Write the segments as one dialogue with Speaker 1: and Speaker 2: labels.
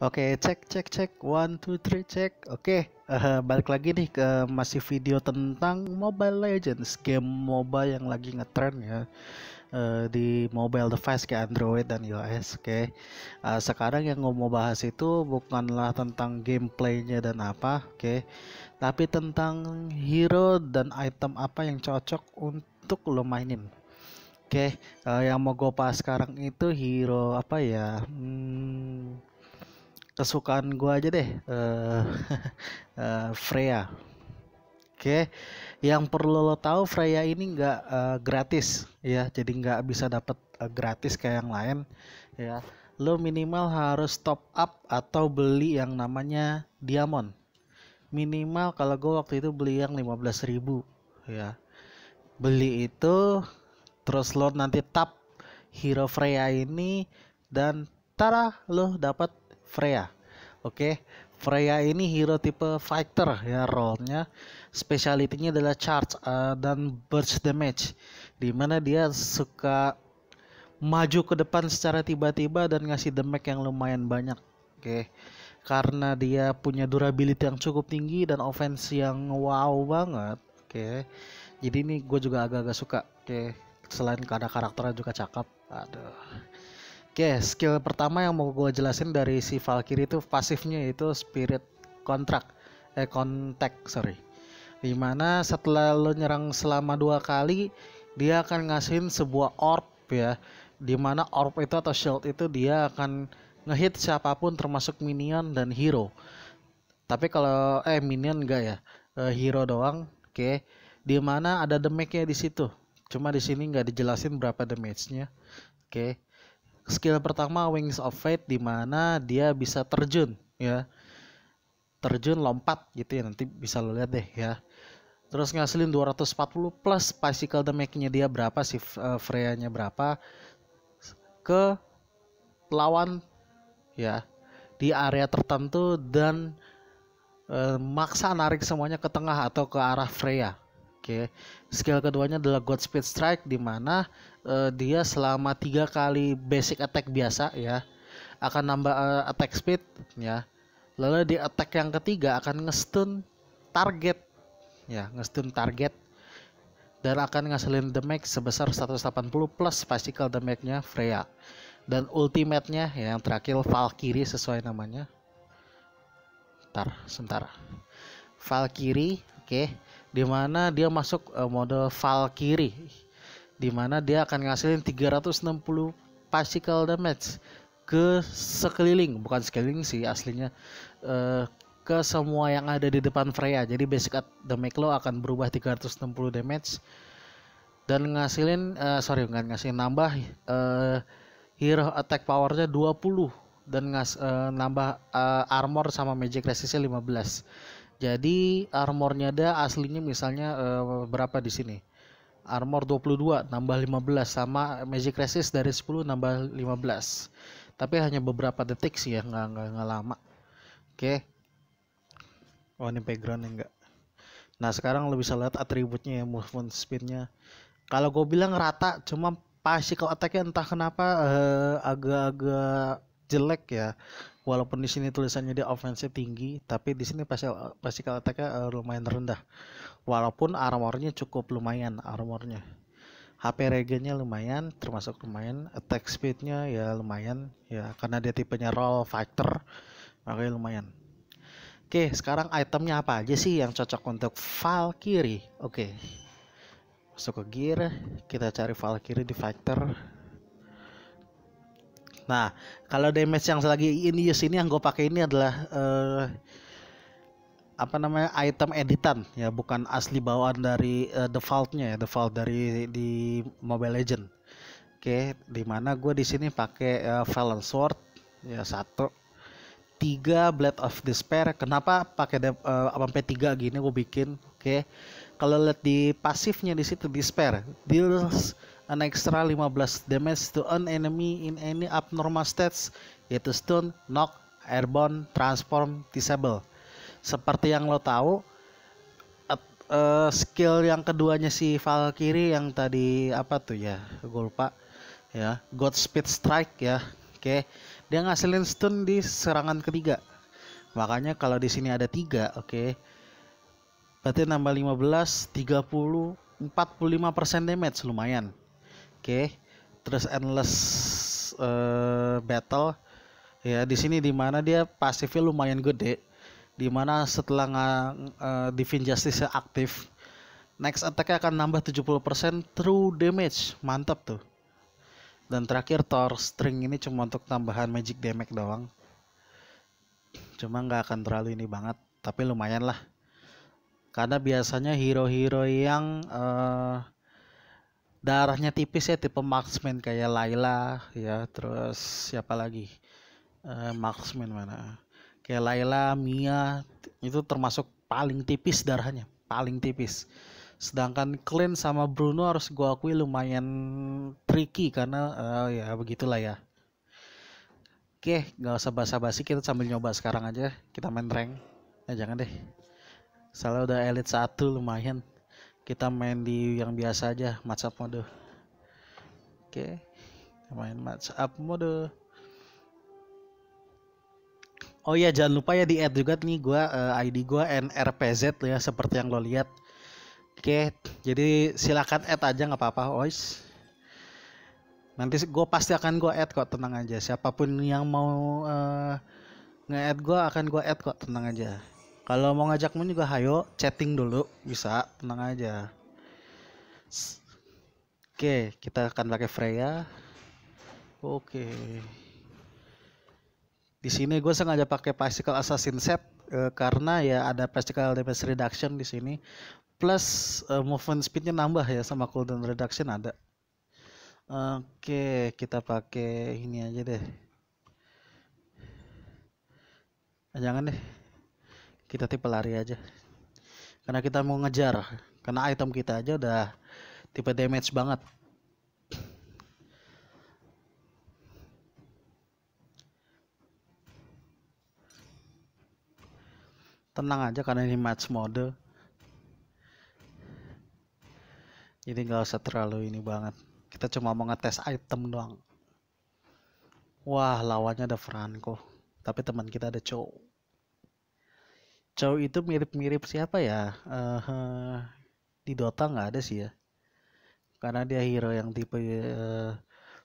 Speaker 1: Oke, okay, cek cek cek. One two three cek. Oke, okay, uh, eh, balik lagi nih ke masih video tentang Mobile Legends, game MOBA yang lagi ngetren ya. Uh, di mobile device kayak Android dan iOS, oke. Okay. Uh, eh, sekarang yang gue mau bahas itu bukanlah tentang gameplaynya dan apa, oke, okay. tapi tentang hero dan item apa yang cocok untuk lo mainin, Oke, okay, uh, yang mau gue bahas sekarang itu hero apa ya? Hmm, kesukaan gua aja deh uh, uh, Freya oke okay. yang perlu lo tahu Freya ini enggak uh, eh, gratis ya jadi nggak bisa dapat uh, gratis kayak yang lain ya lo minimal harus top up atau beli yang namanya diamond minimal kalau gue waktu itu beli yang 15.000 ya beli itu terus lo nanti tap hero Freya ini dan tara lo dapat Freya. Oke, okay? Freya ini hero tipe fighter ya role-nya. specialty nya adalah charge uh, dan burst damage. Dimana dia suka maju ke depan secara tiba-tiba dan ngasih damage yang lumayan banyak. Oke. Okay? Karena dia punya durability yang cukup tinggi dan offense yang wow banget. Oke. Okay? Jadi ini gue juga agak-agak suka. Oke. Okay? Selain karena karakternya juga cakep. Aduh. Oke, okay, skill pertama yang mau gue jelasin dari si Valkyrie itu pasifnya itu spirit contract eh Contact sorry. Dimana setelah lo nyerang selama dua kali dia akan ngasihin sebuah orb ya. Dimana orb itu atau shield itu dia akan ngehit siapapun termasuk minion dan hero. Tapi kalau eh minion enggak ya, eh, hero doang. Oke, okay. dimana ada damage-nya di situ. Cuma di sini nggak dijelasin berapa damage-nya. Oke. Okay skill pertama Wings of Fate di mana dia bisa terjun ya. Terjun lompat gitu ya nanti bisa lo lihat deh ya. Terus ngasilin 240 plus physical damage-nya dia berapa sih uh, eh, Freya-nya berapa ke lawan ya di area tertentu dan e, maksa narik semuanya ke tengah atau ke arah Freya. Oke, okay. skill keduanya adalah Godspeed Strike di mana uh, dia selama tiga kali basic attack biasa ya akan nambah uh, attack speed ya lalu di attack yang ketiga akan ngestun target ya ngestun target dan akan ngasilin damage sebesar 180 plus physical damage-nya Freya dan ultimate-nya ya, yang terakhir Valkyrie sesuai namanya ntar sebentar Valkyrie oke okay, dimana dia masuk uh, eh, mode Valkyrie di mana dia akan ngasilin 360 particle damage ke sekeliling bukan sekeliling sih aslinya uh, ke semua yang ada di depan Freya jadi basic damage lo akan berubah 360 damage dan ngasilin uh, sorry nggak ngasilin nambah uh, hero attack powernya 20 dan ngas uh, nambah uh, armor sama magic resistnya 15 jadi armornya ada aslinya misalnya uh, berapa di sini armor 22 nambah 15 sama magic resist dari 10 nambah 15 tapi hanya beberapa detik sih ya nggak nggak, nggak lama oke okay. oh ini background enggak nah sekarang lebih bisa lihat atributnya ya movement speednya kalau gue bilang rata cuma physical attacknya entah kenapa eh, agak-agak uh, jelek ya walaupun di sini tulisannya dia offense tinggi tapi di sini physical attacknya uh, lumayan rendah walaupun armornya cukup lumayan armornya HP regennya lumayan termasuk lumayan attack speednya ya lumayan ya karena dia tipenya roll fighter makanya lumayan oke sekarang itemnya apa aja sih yang cocok untuk Valkyrie oke masuk ke gear kita cari Valkyrie di fighter nah kalau damage yang lagi ini use ini yang gue pakai ini adalah uh, apa namanya item editan ya bukan asli bawaan dari uh, defaultnya ya default dari di Mobile Legend oke okay, dimana gue di sini pakai uh, Sword ya satu tiga Blade of Despair kenapa pakai uh, sampai tiga gini gue bikin oke kalau lihat di pasifnya di situ Despair deals an extra 15 damage to an enemy in any abnormal stats yaitu stun knock airborne transform disable seperti yang lo tahu eh, skill yang keduanya si Valkyrie yang tadi apa tuh ya gue lupa ya speed Strike ya oke okay. dia ngasilin stun di serangan ketiga makanya kalau di sini ada tiga oke berarti nambah 15 30 45 persen damage lumayan oke terus endless uh, battle ya di sini dimana dia pasifnya lumayan gede di mana setelah uh, Divine Justice aktif next attack akan nambah 70% true damage mantap tuh dan terakhir Thor string ini cuma untuk tambahan magic damage doang cuma nggak akan terlalu ini banget tapi lumayan lah karena biasanya hero-hero yang uh, darahnya tipis ya tipe marksman kayak Laila ya terus siapa lagi uh, marksman mana kayak Laila, Mia itu termasuk paling tipis darahnya, paling tipis. Sedangkan Clint sama Bruno harus gue akui lumayan tricky karena uh, ya begitulah ya. Oke, nggak usah basa-basi kita sambil nyoba sekarang aja. Kita main rank. Ya jangan deh. Soalnya udah elite satu lumayan. Kita main di yang biasa aja, match up mode. Oke. Main match up mode. Oh iya jangan lupa ya di add juga nih gua uh, eh, ID gua NRPZ ya seperti yang lo lihat. Oke, jadi silakan add aja nggak apa-apa, Ois. Nanti gue pasti akan gue add kok, tenang aja. Siapapun yang mau uh, nge-add gue akan gue add kok, tenang aja. Kalau mau ngajakmu juga hayo chatting dulu, bisa, tenang aja. Oke, kita akan pakai Freya. Oke. Okay di sini gue sengaja pakai physical Assassin set uh, eh, karena ya ada physical Damage Reduction di sini plus uh, movement speednya nambah ya sama cooldown reduction ada. Oke, okay, kita pakai ini aja deh. Eh, jangan deh, kita tipe lari aja. Karena kita mau ngejar, karena item kita aja udah tipe damage banget. tenang aja karena ini match mode jadi nggak usah terlalu ini banget kita cuma mau ngetes item doang wah lawannya ada Franco tapi teman kita ada Chow Chow itu mirip-mirip siapa ya uh, di Dota nggak ada sih ya karena dia hero yang tipe uh,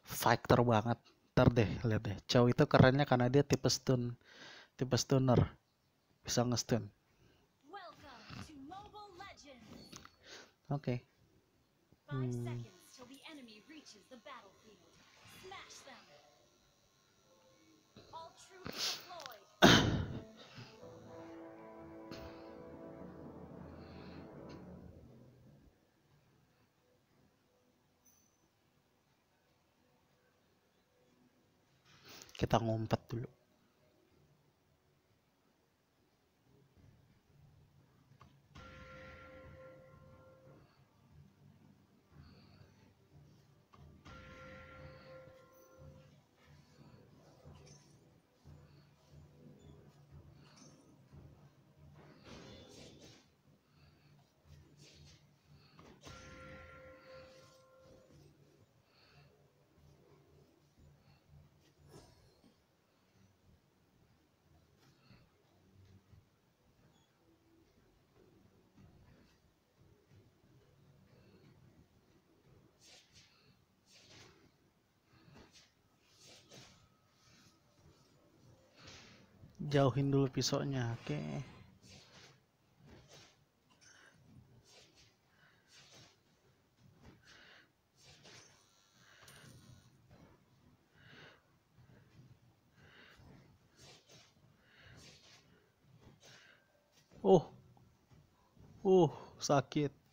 Speaker 1: fighter banget ntar deh lihat deh Chow itu kerennya karena dia tipe stun tipe stunner bisa ngestun. oke hmm. hmm. kita ngumpet dulu jauhin dulu pisaunya oke okay. Oh, uh, sakit.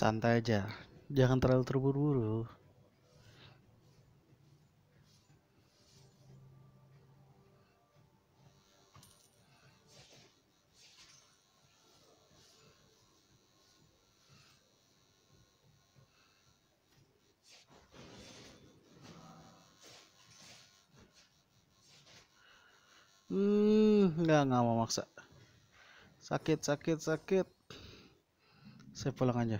Speaker 1: santai aja jangan terlalu terburu-buru Hmm, nggak nggak mau maksa. Sakit, sakit, sakit. Saya pulang aja.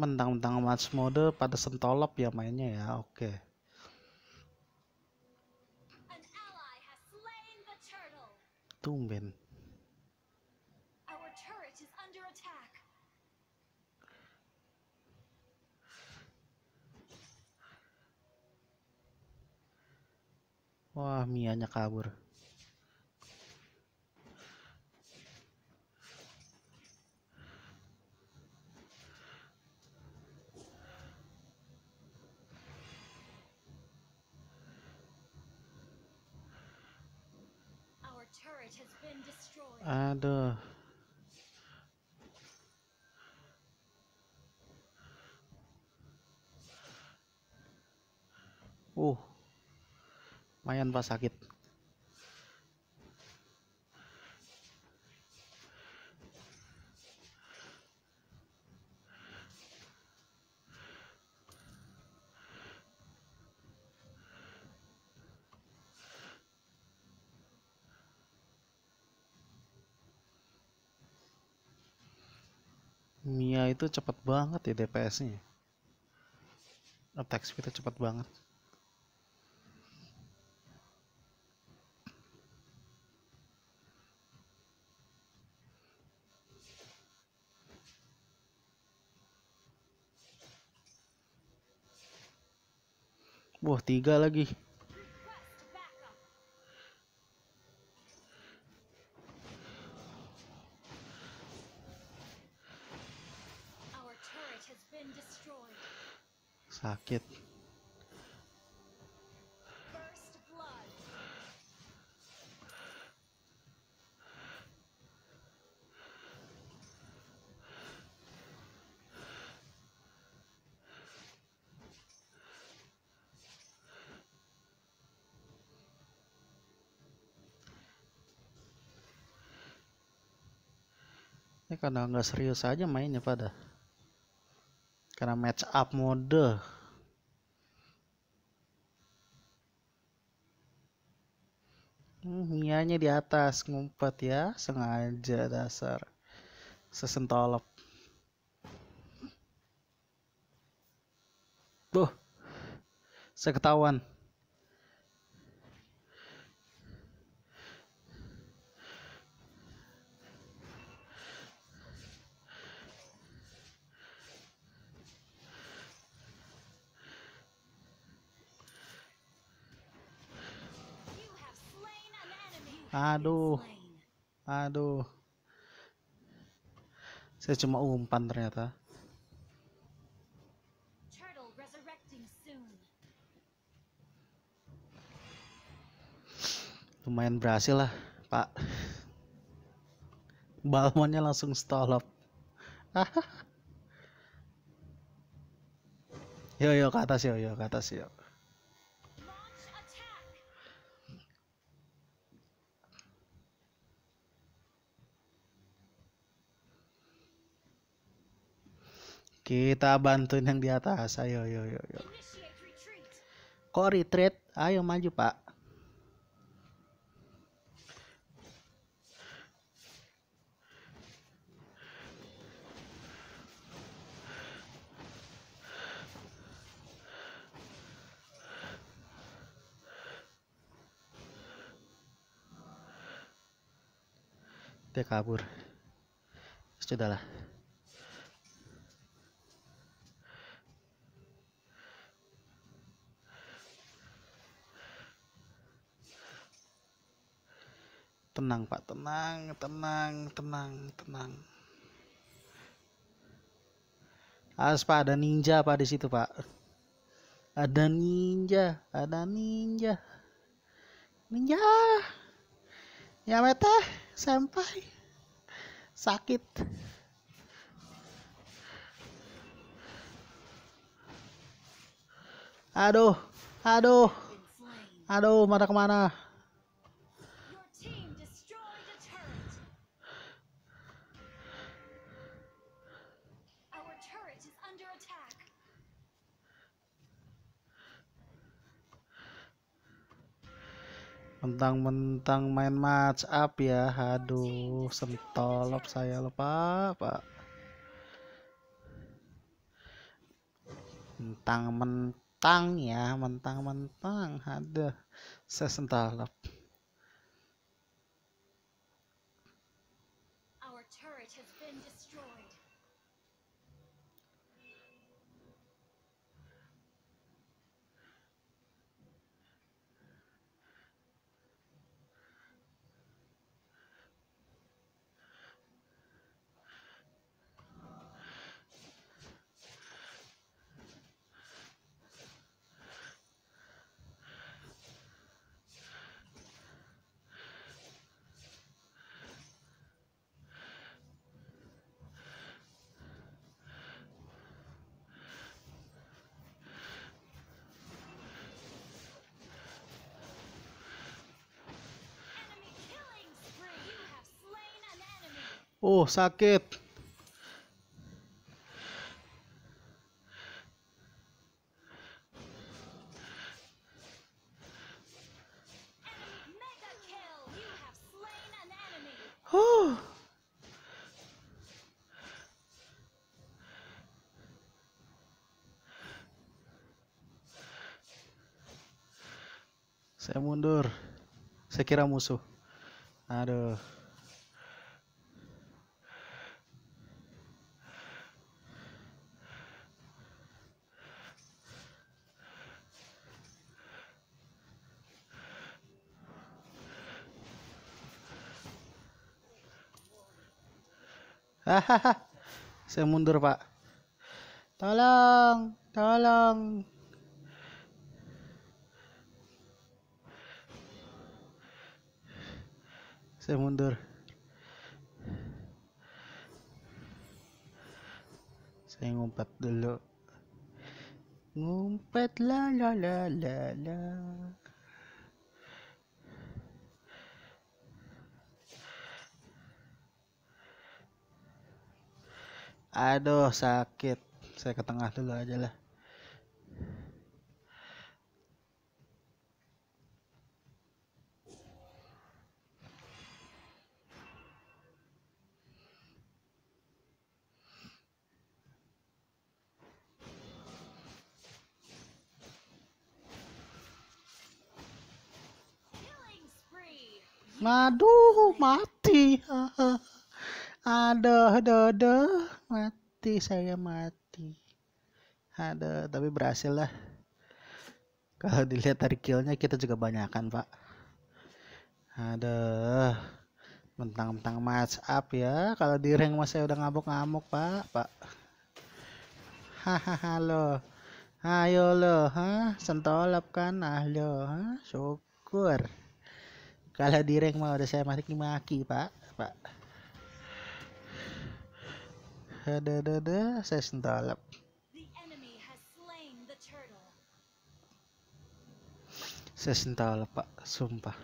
Speaker 1: mentang-mentang match mode pada sentolop ya mainnya ya oke okay. tumben Wah, Mianya kabur. Aduh. Uh. mayan pas sakit. Mia itu cepat banget ya DPS-nya. Attack speed nya cepat banget. Wah, tiga lagi. karena nggak serius aja mainnya pada karena match up mode hmm, di atas ngumpet ya sengaja dasar sesentolop Tuh, saya Aduh. Aduh. Saya cuma umpan ternyata. Lumayan berhasil lah, Pak. Balmonnya langsung stolop. yo yo ke atas yo yo ke atas yo. Kita bantuin yang di atas. Ayo, ayo, ayo, yo. Kok retreat? Ayo maju, Pak. Dia kabur. Sudahlah. tenang pak tenang tenang tenang tenang harus pak ada ninja pak di situ pak ada ninja ada ninja ninja ya mete eh. sampai sakit aduh aduh aduh mana kemana Mentang-mentang main match up ya. Aduh, sentolop saya lupa, Pak. Mentang-mentang ya, mentang-mentang. Aduh, saya sentolop.
Speaker 2: Our turret has been destroyed.
Speaker 1: Oh, sakit. Saya mundur. Saya kira musuh. Aduh. Hahaha. Saya mundur, Pak. Tolong, tolong. Saya mundur. Saya ngumpet dulu. Ngumpet la la la la la. aduh sakit saya ke tengah dulu aja lah Aduh, mati. Aduh, aduh, aduh mati saya mati ada tapi berhasil lah kalau dilihat dari killnya kita juga banyakan pak ada mentang-mentang match up ya kalau di rank mas saya udah ngamuk-ngamuk pak pak hahaha lo ayo lo ha sentolap kan ah lo ha syukur kalau di rank mah udah saya mati maki pak pak ada, ada, ada. saya sentalap. Saya sentalap, Pak. Sumpah.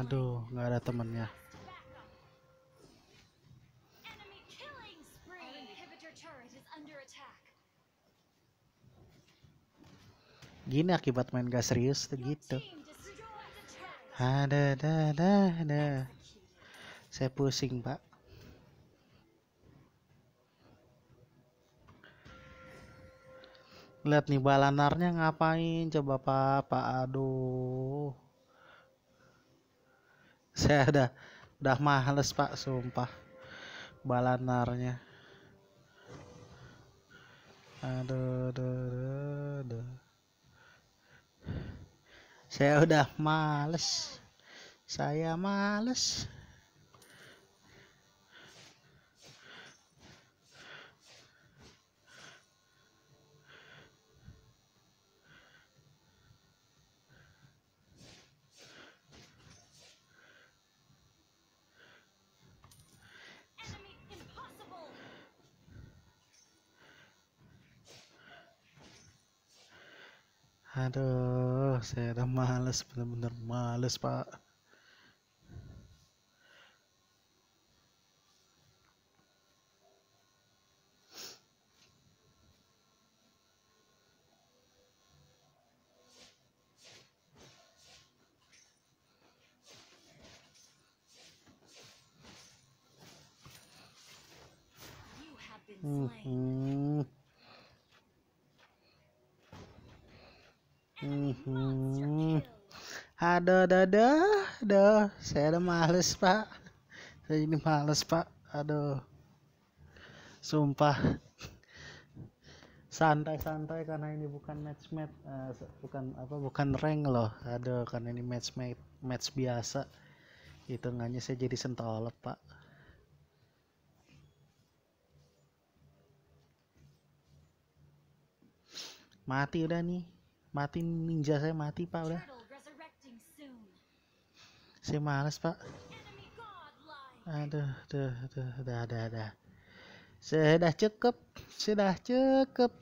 Speaker 1: Aduh, nggak ada temennya. Gini akibat main gak serius tuh gitu. Ada, ada, ada, ada. Saya pusing pak. Lihat nih balanarnya ngapain coba pak, pak aduh. saya udah udah males pak sumpah balanarnya aduh, aduh, aduh, aduh. saya udah males saya males Aduh, saya udah males, bener-bener males, Pak. Mm-hmm. Hmm. Ada ah, ada ada. Saya ada males pak. Saya ini males pak. Aduh. Sumpah. Santai-santai karena ini bukan match match, eh, uh, bukan apa, bukan rank loh. Aduh, karena ini match match, match biasa. Hitungannya saya jadi sentol, pak. Mati udah nih mati ninja saya mati pak udah saya males pak aduh aduh aduh udah udah udah sudah cukup sudah cukup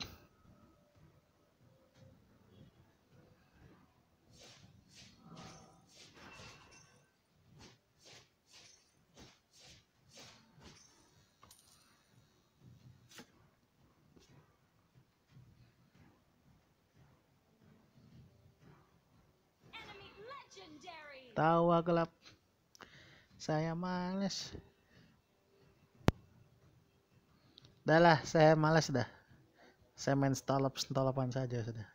Speaker 1: Tawa gelap. Saya males. Dah lah, saya males dah. Saya main stolop-stolopan saja sudah.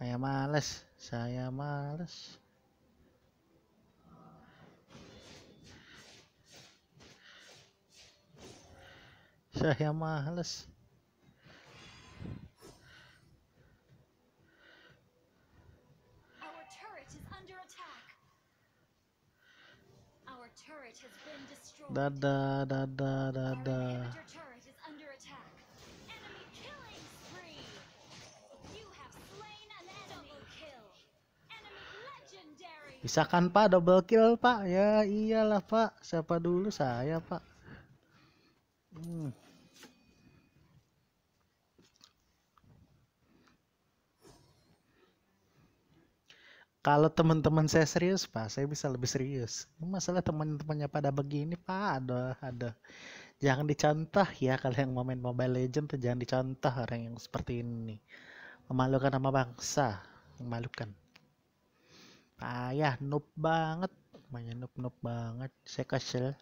Speaker 1: Saya males, saya males. Saya males. Dada, dada, dada. Bisa kan pak double kill pak? Ya iyalah pak. Siapa dulu saya pak. Hmm. kalau teman-teman saya serius pak saya bisa lebih serius masalah teman-temannya pada begini pak ada ada jangan dicontoh ya kalau yang mau main Mobile Legend tuh jangan dicontoh orang yang seperti ini memalukan nama bangsa memalukan payah noob banget mainnya noob noob banget saya kesel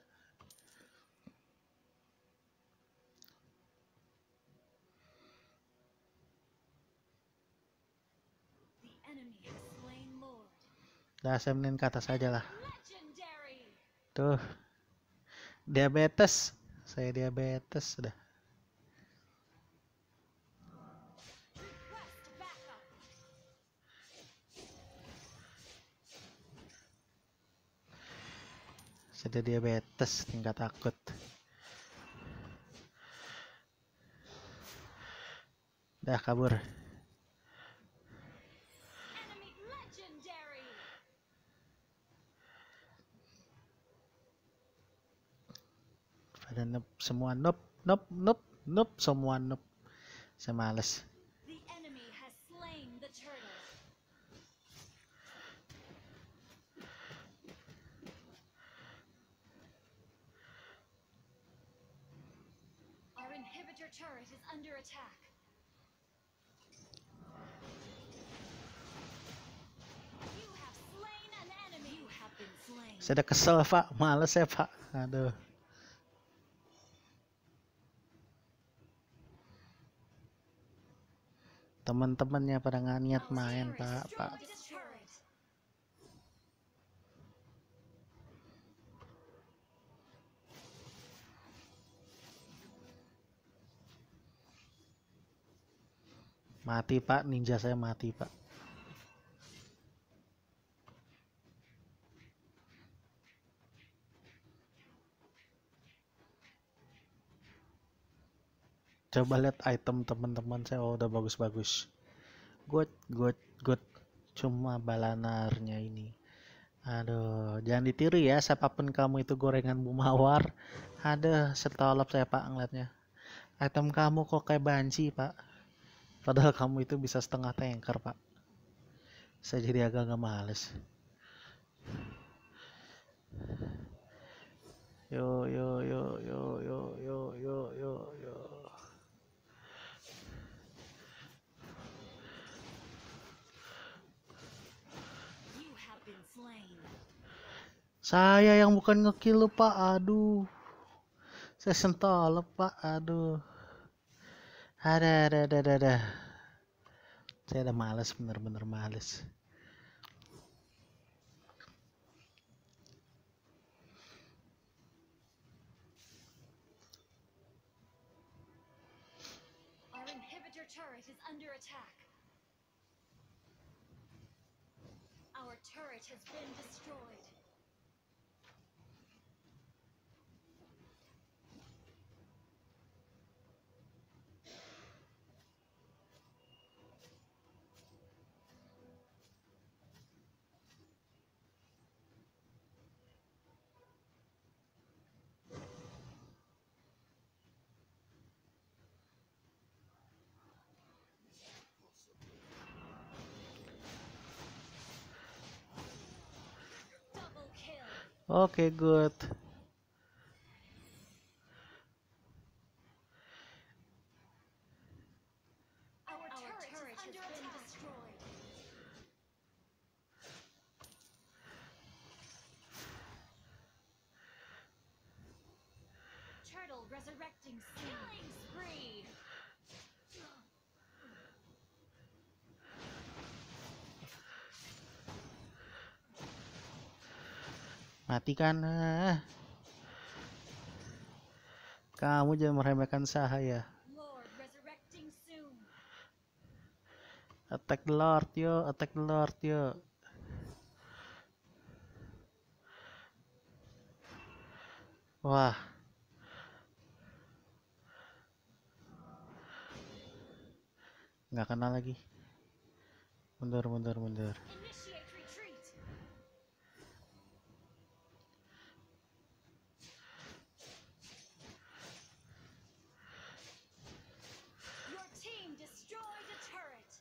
Speaker 1: Dah saya menin ke atas aja lah tuh diabetes saya diabetes sudah sudah diabetes tingkat takut dah kabur udah noob semua noob noob noob noob semua noob saya males Saya udah kesel pak, males ya pak, aduh. teman-temannya pada nggak niat main pak pak mati pak ninja saya mati pak coba lihat item teman-teman saya oh, udah bagus-bagus good good good cuma balanarnya ini aduh jangan ditiru ya siapapun kamu itu gorengan bunga mawar ada setolop saya pak ngeliatnya item kamu kok kayak banci pak padahal kamu itu bisa setengah tanker pak saya jadi agak-agak males yo yo yo yo yo yo yo yo Saya yang bukan ngekill lo pak, aduh. Saya sentol pak, aduh. Ada, ada, ada, ada, Saya ada males, bener-bener males. okay good
Speaker 2: resurrecting killing spree.
Speaker 1: matikan ah. Eh. kamu jangan meremehkan saya attack the lord yo attack the lord yo wah nggak kenal lagi mundur mundur mundur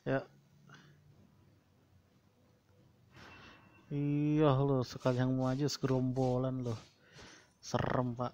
Speaker 1: ya iya lo sekali yang aja segerombolan lo serem pak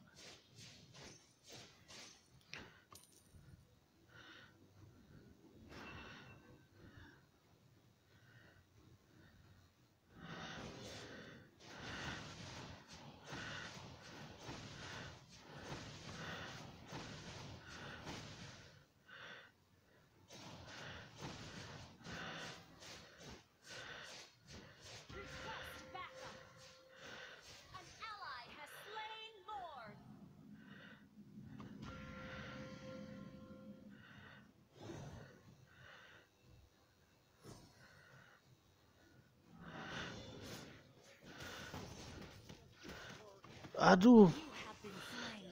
Speaker 1: aduh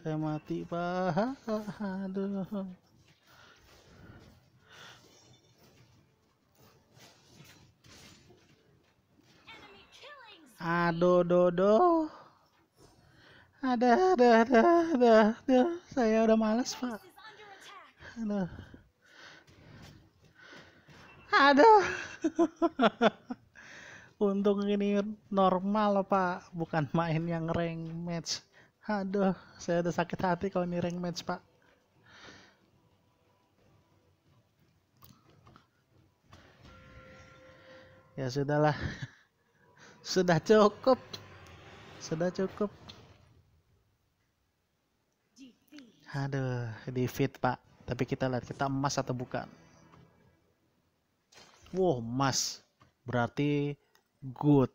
Speaker 1: saya mati pak aduh aduh dodo ada ada ada ada ada saya udah males pak aduh aduh untung ini normal pak bukan main yang rank match aduh saya udah sakit hati kalau ini rank match pak ya sudahlah sudah cukup sudah cukup aduh defeat pak tapi kita lihat kita emas atau bukan wow emas berarti good.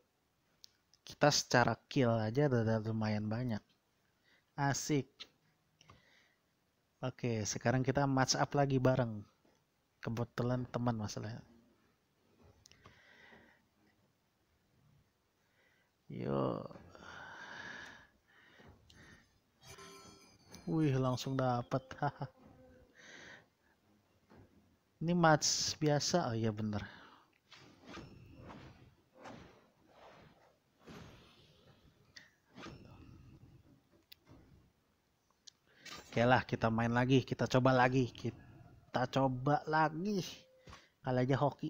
Speaker 1: Kita secara kill aja udah lumayan banyak. Asik. Oke, sekarang kita match up lagi bareng. Kebetulan teman masalahnya. Yo. Wih, langsung dapat. Ini match biasa. Oh iya bener. oke lah kita main lagi kita coba lagi kita coba lagi kali aja hoki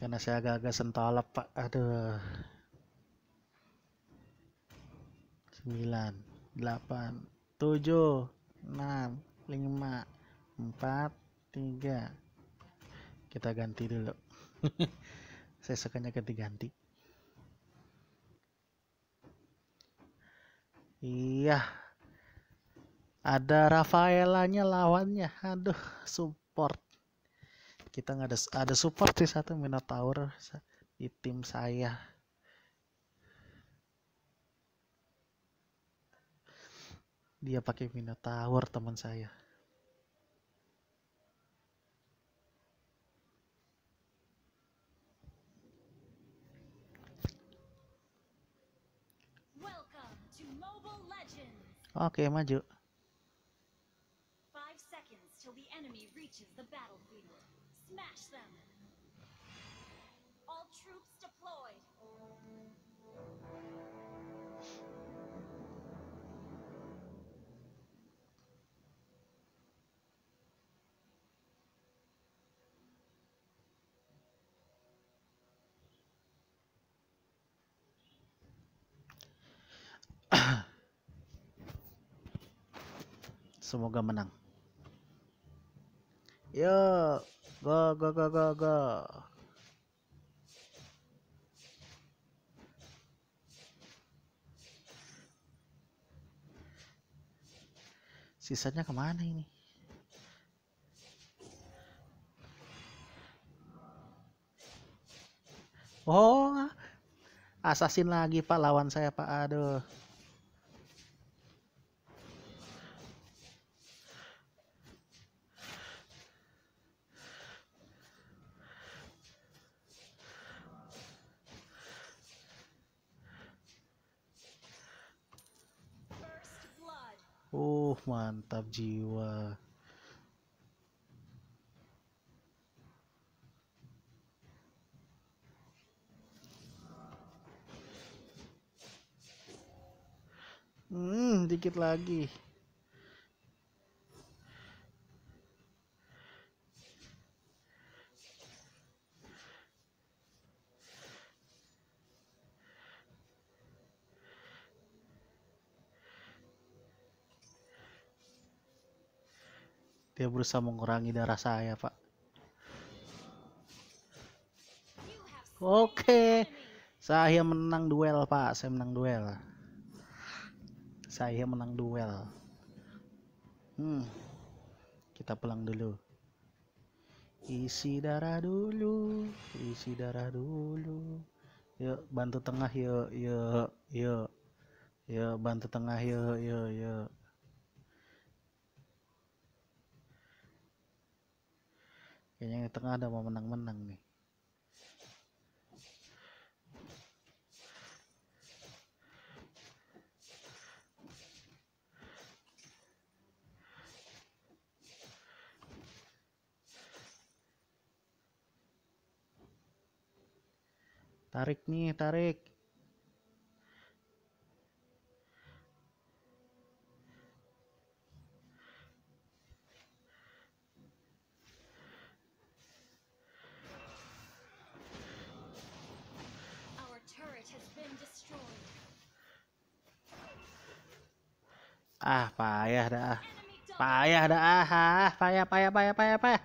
Speaker 1: karena saya agak-agak sentolap pak aduh 9 8 7 6 5 4 3 kita ganti dulu saya sukanya ganti-ganti iya ada Rafaelanya lawannya aduh support kita nggak ada ada support sih satu Minotaur di tim saya dia pakai Minotaur teman saya Oke, maju. semoga menang yo go go go go go sisanya kemana ini oh ah. asasin lagi pak lawan saya pak aduh mantap jiwa hmm dikit lagi berusaha mengurangi darah saya, Pak. Oke. Okay. Saya menang duel, Pak. Saya menang duel. Saya menang duel. Hmm. Kita pulang dulu. Isi darah dulu. Isi darah dulu. Yuk, bantu tengah yuk, yuk, yuk. Yuk, bantu tengah yuk, yuk, yuk. kayaknya yang tengah ada mau menang-menang nih tarik nih tarik payah payah payah payah payah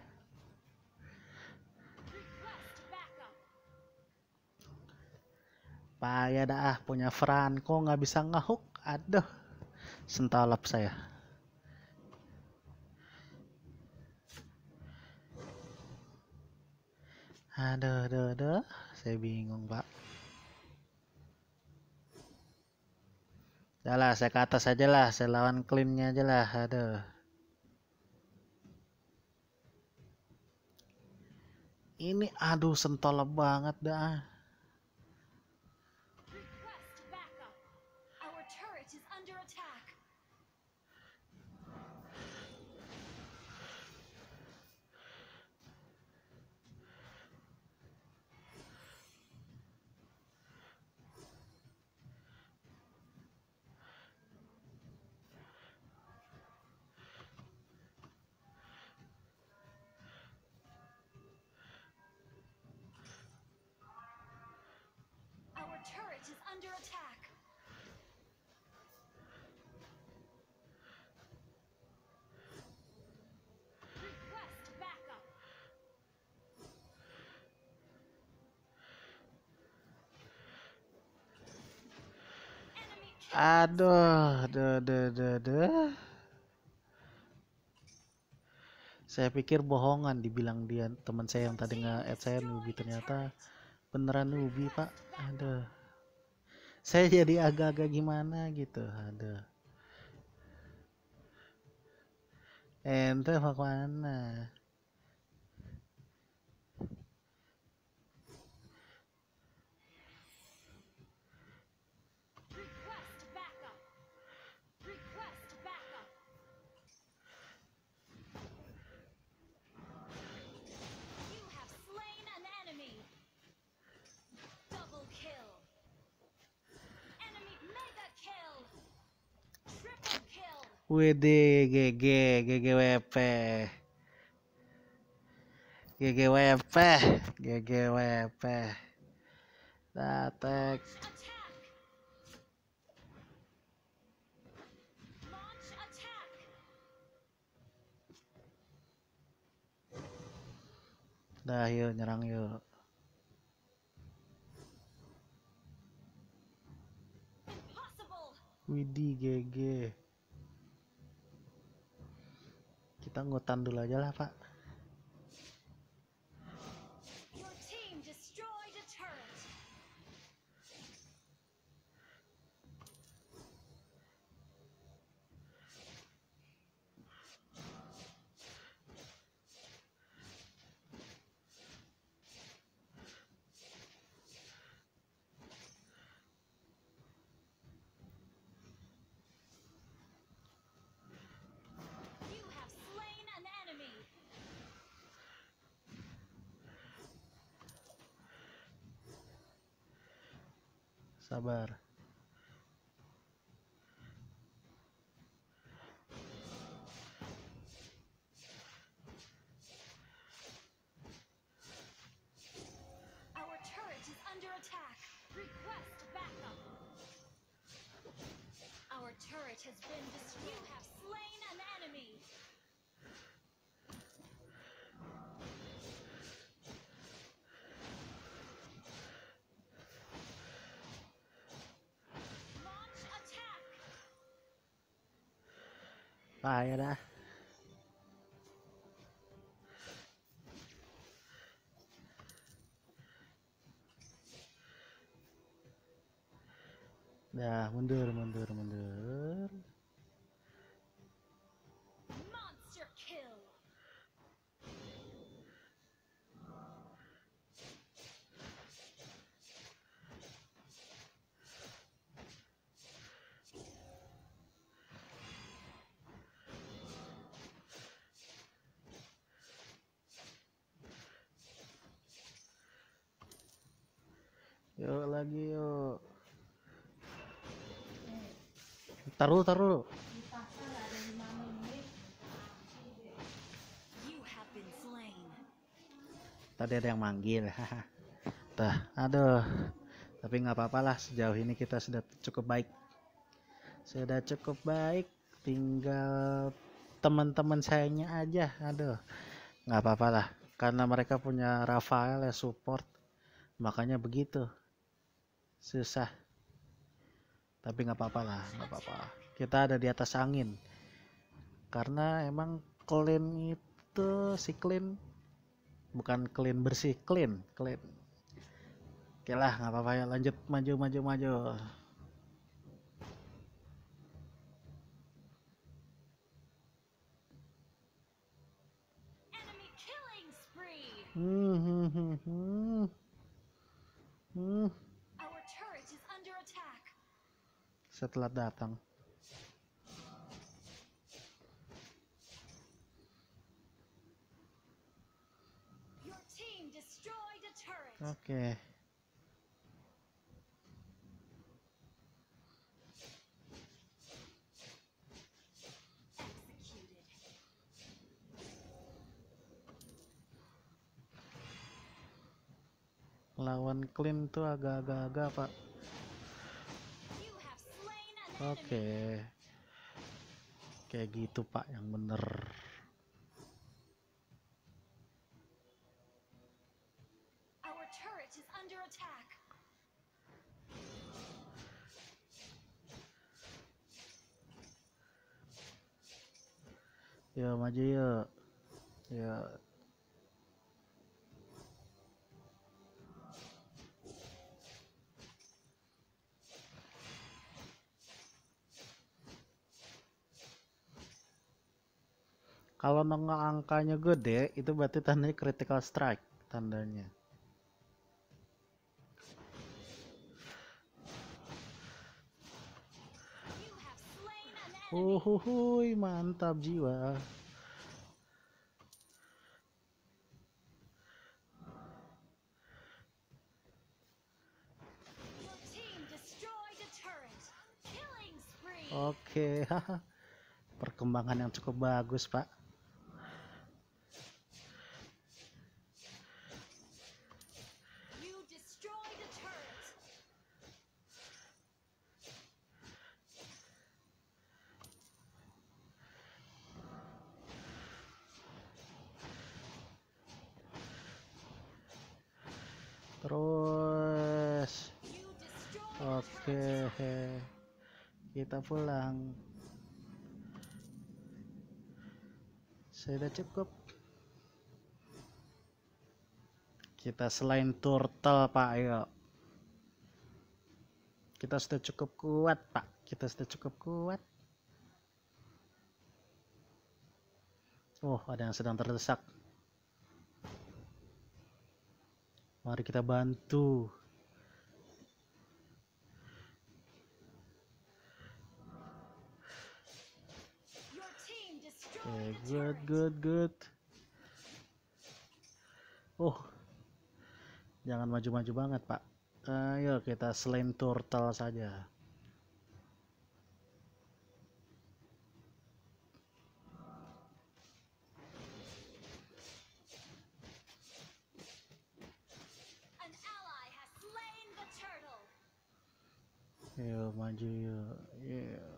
Speaker 1: payah dah ah, punya kok nggak bisa ngehook aduh sentalap saya aduh aduh aduh saya bingung pak Udah saya ke atas aja lah, saya lawan klimnya aja lah, aduh. ini aduh sentol banget dah Aduh, de de de de. Saya pikir bohongan dibilang dia teman saya yang tadi nge-add saya Nubi ternyata beneran NUBI pak. Aduh. Saya jadi agak-agak gimana gitu. Aduh. Ente mau mana? WD GG GGWP GGWP GGWP datek Dah yuk nyerang yuk. Widi GG. kita ngutang dulu aja lah pak sabar
Speaker 2: Request backup! Our turret has been destroyed.
Speaker 1: ตายกันนะ lagi yuk taruh taruh tadi ada yang manggil Tuh, aduh tapi nggak apa-apalah sejauh ini kita sudah cukup baik sudah cukup baik tinggal teman-teman sayangnya aja aduh nggak apa-apalah karena mereka punya Rafael ya support makanya begitu susah tapi nggak apa-apa lah nggak apa-apa kita ada di atas angin karena emang clean itu si clean bukan clean bersih clean clean oke lah nggak apa-apa ya lanjut maju maju maju Hmm, hmm, hmm, hmm. Hmm. setelah datang. Oke. Okay. Lawan clean tuh agak-agak pak oke okay. kayak gitu pak yang bener Ya maju ya. Ya Kalau nongol angkanya gede, itu berarti tandanya critical strike tandanya. Uhuhui, mantap jiwa. Oke, okay. perkembangan yang cukup bagus, Pak. pulang sudah cukup kita selain turtle pak ayo kita sudah cukup kuat pak kita sudah cukup kuat oh ada yang sedang terdesak mari kita bantu Okay, good, good, good. Oh, jangan maju-maju banget pak. Ayo kita selain turtle saja. Yuk maju yuk. Yeah.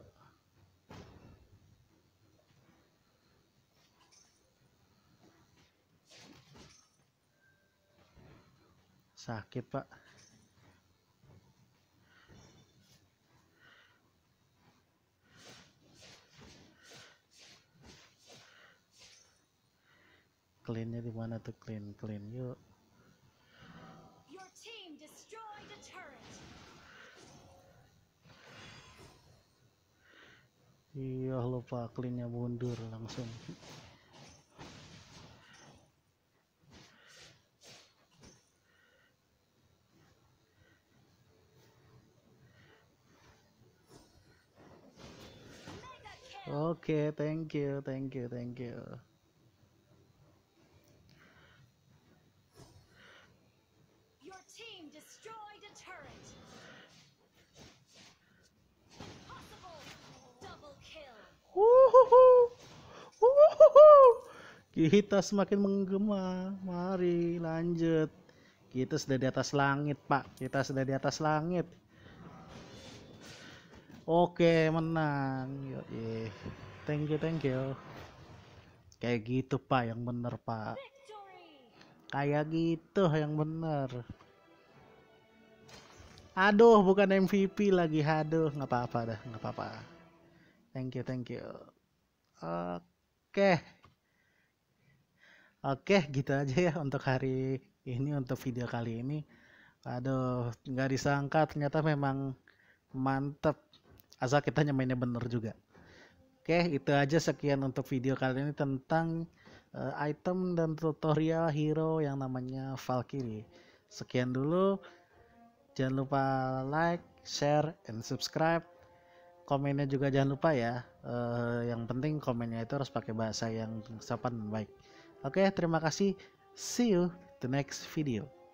Speaker 1: sakit pak cleannya di mana tuh clean clean yuk iya lupa cleannya mundur langsung Oke, okay, thank you, thank you, thank you.
Speaker 2: Your team destroyed a turret.
Speaker 1: Kita semakin menggema. Mari lanjut. Kita sudah di atas langit, Pak. Kita sudah di atas langit. Oke, menang. Yo, eh Thank you, thank you. Kayak gitu, Pak, yang bener, Pak. Kayak gitu yang bener. Aduh, bukan MVP lagi. Aduh, nggak apa-apa dah, nggak apa-apa. Thank you, thank you. Oke. Okay. Oke, okay, gitu aja ya untuk hari ini untuk video kali ini. Aduh, nggak disangka ternyata memang mantep asal kita nyemainnya bener juga oke itu aja sekian untuk video kali ini tentang uh, item dan tutorial hero yang namanya Valkyrie sekian dulu jangan lupa like share and subscribe komennya juga jangan lupa ya uh, yang penting komennya itu harus pakai bahasa yang sopan dan baik oke terima kasih see you the next video